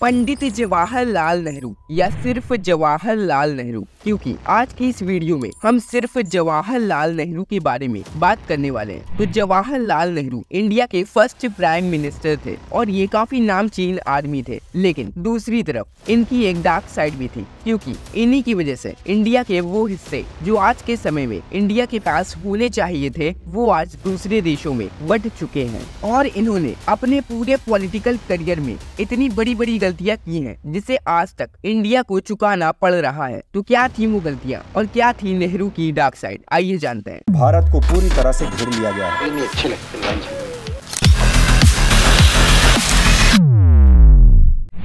पंडित जवाहरलाल नेहरू या सिर्फ जवाहरलाल नेहरू क्योंकि आज की इस वीडियो में हम सिर्फ जवाहरलाल नेहरू के बारे में बात करने वाले हैं तो जवाहरलाल नेहरू इंडिया के फर्स्ट प्राइम मिनिस्टर थे और ये काफी नामचीन आदमी थे लेकिन दूसरी तरफ इनकी एक डार्क साइड भी थी क्योंकि इन्हीं की वजह से इंडिया के वो हिस्से जो आज के समय में इंडिया के पास होने चाहिए थे वो आज दूसरे देशों में बट चुके हैं और इन्होंने अपने पूरे पॉलिटिकल करियर में इतनी बड़ी बड़ी गलतियाँ की हैं जिसे आज तक इंडिया को चुकाना पड़ रहा है तो क्या थी वो गलतियाँ और क्या थी नेहरू की डार्क साइड आइए जानते हैं भारत को पूरी तरह से घेर लिया गया है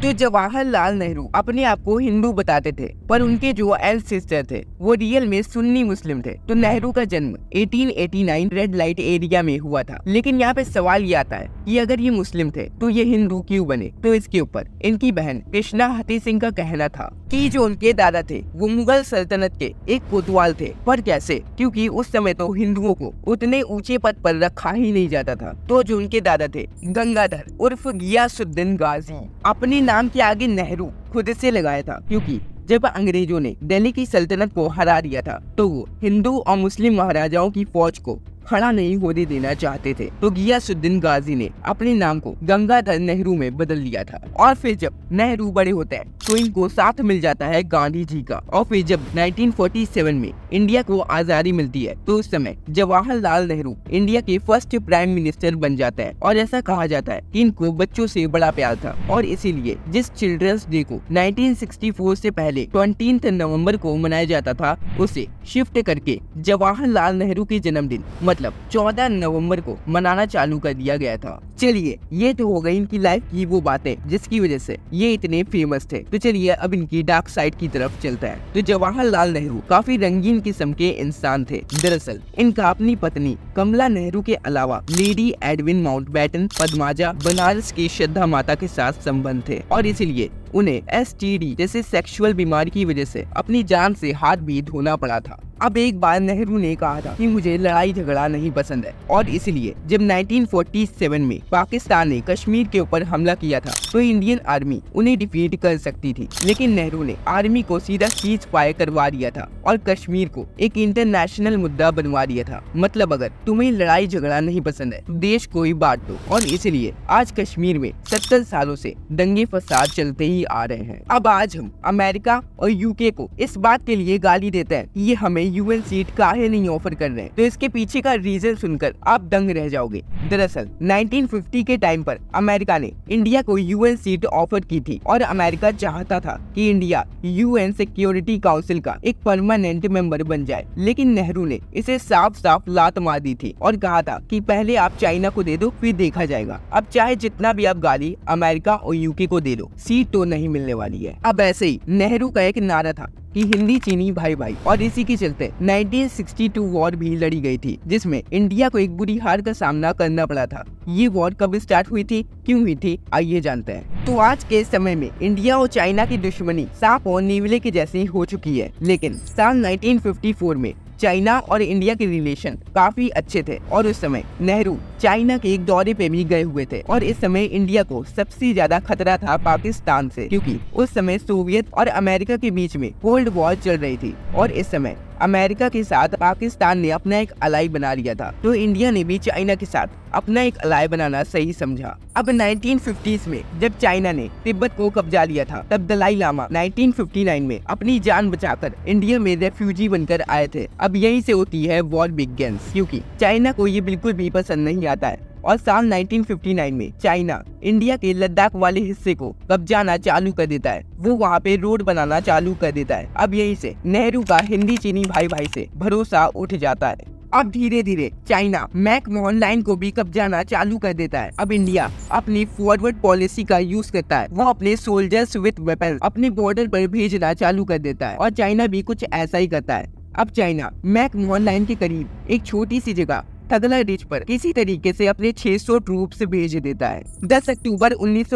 तो जवाहर लाल नेहरू अपने आप को हिंदू बताते थे पर हम्म। उनके जो एल सिस्टर थे वो रियल में सुन्नी मुस्लिम थे तो हम्म। नेहरू का जन्म 1889 रेड लाइट एरिया में हुआ था लेकिन यहाँ पे सवाल ये आता है कि अगर ये मुस्लिम थे तो ये हिंदू क्यों बने तो इसके ऊपर इनकी बहन कृष्णा हती सिंह का कहना था कि जो उनके दादा थे वो मुगल सल्तनत के एक कोतवाल थे पर कैसे क्योंकि उस समय तो हिंदुओं को उतने ऊंचे पद पर रखा ही नहीं जाता था तो जो उनके दादा थे गंगाधर उर्फ गियासुद्दीन गाजी अपने नाम के आगे नेहरू खुद से लगाया था क्योंकि जब अंग्रेजों ने दिल्ली की सल्तनत को हरा दिया था तो वो हिंदू और मुस्लिम महाराजाओं की फौज को खड़ा नहीं होने देना चाहते थे तो गियासुद्दीन गाजी ने अपने नाम को गंगाधर नेहरू में बदल लिया था और फिर जब नेहरू बड़े होते हैं तो इनको साथ मिल जाता है गांधी जी का और फिर जब 1947 में इंडिया को आजादी मिलती है तो उस समय जवाहरलाल नेहरू इंडिया के फर्स्ट प्राइम मिनिस्टर बन जाते हैं और ऐसा कहा जाता है की इनको बच्चों ऐसी बड़ा प्यार था और इसीलिए जिस चिल्ड्रंस डे को नाइनटीन सिक्सटी पहले ट्वेंटी नवम्बर को मनाया जाता था उसे शिफ्ट करके जवाहरलाल नेहरू के जन्मदिन मतलब 14 नवंबर को मनाना चालू कर दिया गया था चलिए ये तो हो गई इनकी लाइफ की वो बातें जिसकी वजह से ये इतने फेमस थे तो चलिए अब इनकी डार्क साइड की तरफ चलता है तो जवाहरलाल नेहरू काफी रंगीन किस्म के इंसान थे दरअसल इनका अपनी पत्नी कमला नेहरू के अलावा lady Edwin Mountbatten Padmaja Banaras की श्रद्धा माता के साथ संबंध थे और इसीलिए उन्हें एस जैसे सेक्सुअल बीमारी की वजह से अपनी जान से हाथ भी धोना पड़ा था अब एक बार नेहरू ने कहा था कि मुझे लड़ाई झगड़ा नहीं पसंद है और इसलिए जब 1947 में पाकिस्तान ने कश्मीर के ऊपर हमला किया था तो इंडियन आर्मी उन्हें डिफीट कर सकती थी लेकिन नेहरू ने आर्मी को सीधा सीज पाए करवा दिया था और कश्मीर को एक इंटरनेशनल मुद्दा बनवा दिया था मतलब अगर तुम्हें लड़ाई झगड़ा नहीं पसंद है तो देश को ही बांट दो और इसलिए आज कश्मीर में सत्तर सालों ऐसी दंगे फसाद चलते ही ही आ रहे हैं अब आज हम अमेरिका और यूके को इस बात के लिए गाली देते हैं ये हमें यूएन सीट काहे नहीं ऑफर कर रहे तो इसके पीछे का रीजन सुनकर आप दंग रह जाओगे दरअसल 1950 के टाइम पर अमेरिका ने इंडिया को यूएन सीट ऑफर की थी और अमेरिका चाहता था कि इंडिया यूएन सिक्योरिटी काउंसिल का एक परमानेंट मेंबर बन जाए लेकिन नेहरू ने इसे साफ साफ लात मार दी थी और कहा था कि पहले आप चाइना को दे दो फिर देखा जाएगा अब चाहे जितना भी आप गाली अमेरिका और यूके को दे दो सीट तो नहीं मिलने वाली है अब ऐसे ही नेहरू का एक नारा था कि हिंदी चीनी भाई भाई और इसी के चलते 1962 वॉर भी लड़ी गई थी जिसमें इंडिया को एक बुरी हार का सामना करना पड़ा था ये वॉर कब स्टार्ट हुई थी क्यों हुई थी आइए जानते हैं तो आज के समय में इंडिया और चाइना की दुश्मनी सांप और नीवले के जैसी हो चुकी है लेकिन साल 1954 में चाइना और इंडिया के रिलेशन काफी अच्छे थे और उस समय नेहरू चाइना के एक दौरे पे भी गए हुए थे और इस समय इंडिया को सबसे ज्यादा खतरा था पाकिस्तान से क्योंकि उस समय सोवियत और अमेरिका के बीच में कोल्ड वॉर चल रही थी और इस समय अमेरिका के साथ पाकिस्तान ने अपना एक अलाई बना लिया था तो इंडिया ने भी चाइना के साथ अपना एक अलाई बनाना सही समझा अब 1950s में जब चाइना ने तिब्बत को कब्जा लिया था तब दलाई लामा 1959 में अपनी जान बचाकर इंडिया में रेफ्यूजी बनकर आए थे अब यहीं से होती है वॉर गेंस क्यूँकी चाइना को ये बिल्कुल भी पसंद नहीं आता है और साल 1959 में चाइना इंडिया के लद्दाख वाले हिस्से को कब्जाना चालू कर देता है वो वहाँ पे रोड बनाना चालू कर देता है अब यही से नेहरू का हिंदी चीनी भाई भाई से भरोसा उठ जाता है अब धीरे धीरे चाइना मैक मोहन लाइन को भी कब्जाना चालू कर देता है अब इंडिया अपनी फॉरवर्ड पॉलिसी का यूज करता है वो अपने सोल्जर्स विद वेपन अपने बॉर्डर पर भेजना चालू कर देता है और चाइना भी कुछ ऐसा ही करता है अब चाइना मैक मोहन लाइन के करीब एक छोटी सी जगह थगला रिज पर किसी तरीके से अपने 600 ट्रूप ऐसी भेज देता है 10 अक्टूबर उन्नीस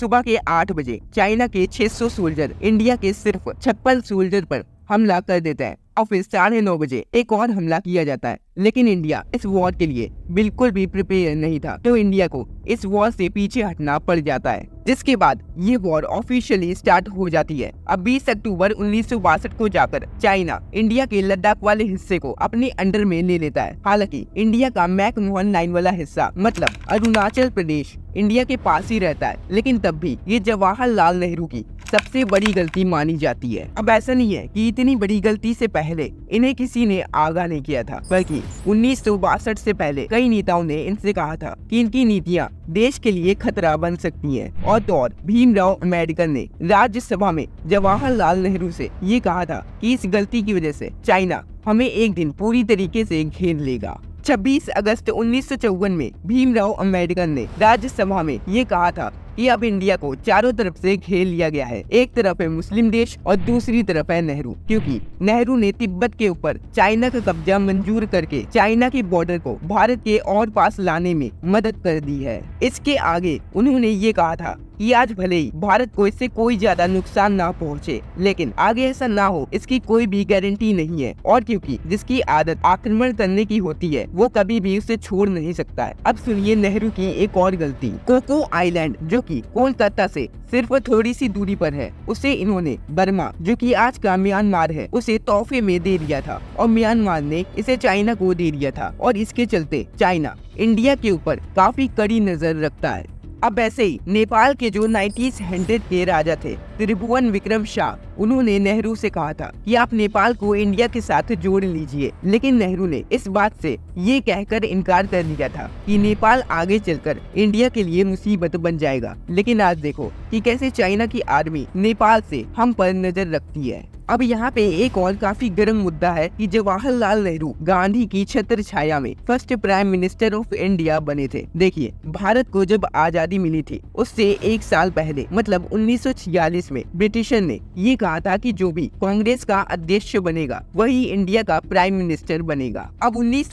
सुबह के 8 बजे चाइना के 600 सोल्जर इंडिया के सिर्फ छप्पन सोल्जर पर हमला कर देता है ऑफिस साढ़े नौ बजे एक और हमला किया जाता है लेकिन इंडिया इस वॉर के लिए बिल्कुल भी प्रिपेयर नहीं था तो इंडिया को इस वॉर से पीछे हटना पड़ जाता है जिसके बाद ये वॉर ऑफिशियली स्टार्ट हो जाती है अब बीस अक्टूबर उन्नीस को जाकर चाइना इंडिया के लद्दाख वाले हिस्से को अपने अंडर में ले लेता है हालांकि इंडिया का मैक मोहन लाइन वाला हिस्सा मतलब अरुणाचल प्रदेश इंडिया के पास ही रहता है लेकिन तब भी ये जवाहरलाल नेहरू की सबसे बड़ी गलती मानी जाती है अब ऐसा नहीं है कि इतनी बड़ी गलती से पहले पहले इन्हें किसी ने आगा नहीं किया था बल्कि उन्नीस सौ बासठ ऐसी पहले कई नेताओं ने इनसे कहा था कि इनकी नीतियाँ देश के लिए खतरा बन सकती हैं और तो और भीमराव अम्बेडकर ने राज्यसभा में जवाहरलाल नेहरू से ये कहा था कि इस गलती की वजह से चाइना हमें एक दिन पूरी तरीके से घेर लेगा 26 अगस्त उन्नीस में भीमराव अम्बेडकर ने राज्यसभा में ये कहा था ये अब इंडिया को चारों तरफ से घेर लिया गया है एक तरफ है मुस्लिम देश और दूसरी तरफ है नेहरू क्योंकि नेहरू ने तिब्बत के ऊपर चाइना का कब्जा मंजूर करके चाइना के बॉर्डर को भारत के और पास लाने में मदद कर दी है इसके आगे उन्होंने ये कहा था कि आज भले ही भारत को इससे कोई ज्यादा नुकसान ना पहुंचे, लेकिन आगे ऐसा ना हो इसकी कोई भी गारंटी नहीं है और क्योंकि जिसकी आदत आक्रमण करने की होती है वो कभी भी उसे छोड़ नहीं सकता है अब सुनिए नेहरू की एक और गलती कोको आइलैंड जो कि कोलकाता से सिर्फ थोड़ी सी दूरी पर है उसे इन्होंने बर्मा जो कि आज का म्यांमार है उसे तोहफे में दे दिया था और म्यांमार ने इसे चाइना को दे दिया था और इसके चलते चाइना इंडिया के ऊपर काफी कड़ी नजर रखता है अब ऐसे ही नेपाल के जो नाइनटीज हंड्रेड के राजा थे त्रिभुवन विक्रम शाह उन्होंने नेहरू से कहा था कि आप नेपाल को इंडिया के साथ जोड़ लीजिए लेकिन नेहरू ने इस बात से ये कहकर इनकार कर दिया था कि नेपाल आगे चलकर इंडिया के लिए मुसीबत बन जाएगा लेकिन आज देखो कि कैसे चाइना की आर्मी नेपाल से हम पर नजर रखती है अब यहाँ पे एक और काफी गर्म मुद्दा है कि जवाहरलाल नेहरू गांधी की छत्र छाया में first prime minister of India बने थे देखिए भारत को जब आजादी मिली थी उससे एक साल पहले मतलब 1946 में ब्रिटिशर ने ये कहा था कि जो भी कांग्रेस का अध्यक्ष बनेगा वही इंडिया का प्राइम मिनिस्टर बनेगा अब उन्नीस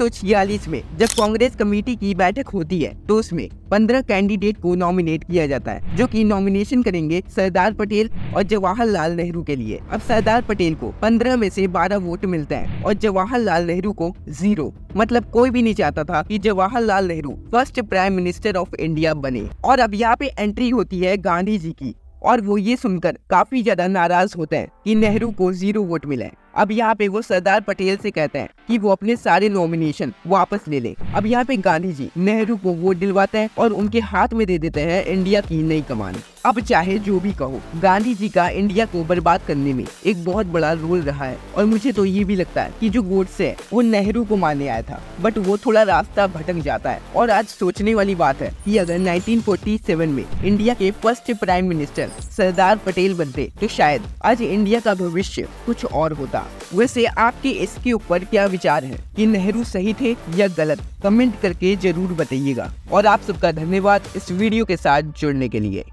में जब कांग्रेस कमेटी की बैठक होती है तो उसमें पंद्रह कैंडिडेट को नॉमिनेट किया जाता है जो की नॉमिनेशन करेंगे सरदार पटेल और जवाहरलाल नेहरू के लिए अब सरदार सरदार पटेल को 15 में से 12 वोट मिलते हैं और जवाहरलाल नेहरू को जीरो मतलब कोई भी नहीं चाहता था कि Jawaharlal Nehru first prime minister of India बने और अब यहाँ पे एंट्री होती है गांधी जी की और वो ये सुनकर काफी ज्यादा नाराज होते हैं कि नेहरू को जीरो वोट मिले अब यहाँ पे वो सरदार पटेल से कहते हैं कि वो अपने सारे नॉमिनेशन वापस ले ले अब यहाँ पे गांधी जी नेहरू को वोट दिलवाते हैं और उनके हाथ में दे देते हैं इंडिया की नई कमान अब चाहे जो भी कहो गांधी जी का इंडिया को बर्बाद करने में एक बहुत बड़ा रोल रहा है और मुझे तो ये भी लगता है कि जो गोडसे है वो नेहरू को मानने आया था बट वो थोड़ा रास्ता भटक जाता है और आज सोचने वाली बात है कि अगर 1947 में इंडिया के first prime minister Sardar Patel बनते तो शायद आज इंडिया का भविष्य कुछ और होता वैसे आपके इसके ऊपर क्या विचार है कि नेहरू सही थे या गलत कमेंट करके जरूर बताइएगा और आप सबका धन्यवाद इस वीडियो के साथ जुड़ने के लिए